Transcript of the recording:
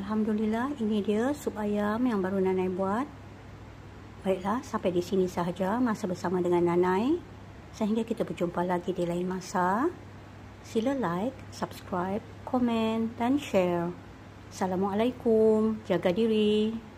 Alhamdulillah ini dia sup ayam yang baru Nanai buat Baiklah sampai di sini sahaja masa bersama dengan Nanai Sehingga kita berjumpa lagi di lain masa Sila like, subscribe, komen dan share Assalamualaikum, jaga diri